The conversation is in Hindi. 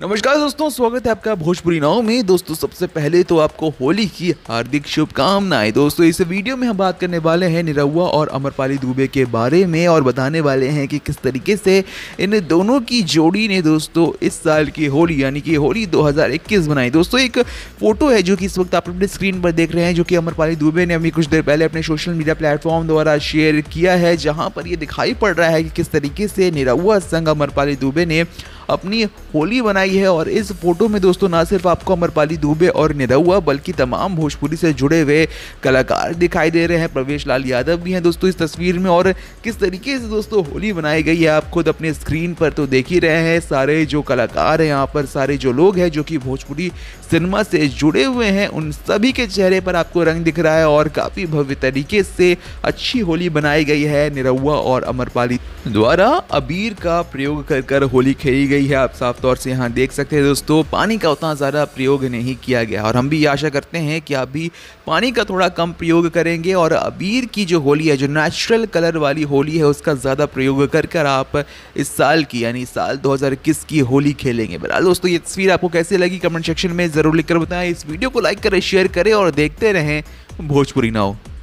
नमस्कार दोस्तों स्वागत है आपका भोजपुरी नाव में दोस्तों सबसे पहले तो आपको होली की हार्दिक शुभकामनाएं दोस्तों इस वीडियो में हम बात करने वाले हैं निरहुआ और अमरपाली दुबे के बारे में और बताने वाले हैं कि किस तरीके से इन दोनों की जोड़ी ने दोस्तों इस साल की होली यानी कि होली 2021 बनाई दोस्तों एक फ़ोटो है जो कि इस वक्त आप अपने स्क्रीन पर देख रहे हैं जो कि अमरपाली दुबे ने अभी कुछ देर पहले अपने सोशल मीडिया प्लेटफॉर्म द्वारा शेयर किया है जहाँ पर ये दिखाई पड़ रहा है कि किस तरीके से निरहुआ संघ अमरपाली दुबे ने अपनी होली बनाई है और इस फोटो में दोस्तों ना सिर्फ आपको अमरपाली दुबे और निरहुआ बल्कि तमाम भोजपुरी से जुड़े हुए कलाकार दिखाई दे रहे हैं प्रवेश लाल यादव भी हैं दोस्तों इस तस्वीर में और किस तरीके से दोस्तों होली बनाई गई है आप खुद अपने स्क्रीन पर तो देख ही रहे हैं सारे जो कलाकार हैं यहाँ पर सारे जो लोग हैं जो कि भोजपुरी सिनेमा से जुड़े हुए हैं उन सभी के चेहरे पर आपको रंग दिख रहा है और काफ़ी भव्य तरीके से अच्छी होली बनाई गई है निरहुआ और अमरपाली द्वारा अबीर का प्रयोग कर कर होली खेली गई गई है आप साफ तौर से यहाँ देख सकते हैं दोस्तों पानी का उतना ज़्यादा प्रयोग नहीं किया गया और हम भी आशा करते हैं कि आप भी पानी का थोड़ा कम प्रयोग करेंगे और अबीर की जो होली है जो नेचुरल कलर वाली होली है उसका ज़्यादा प्रयोग कर कर आप इस साल की यानी साल दो की होली खेलेंगे बहरहाल दोस्तों ये तस्वीर आपको कैसे लगी कमेंट सेक्शन में ज़रूर लिखकर बताएं इस वीडियो को लाइक करें शेयर करें और देखते रहें भोजपुरी ना हो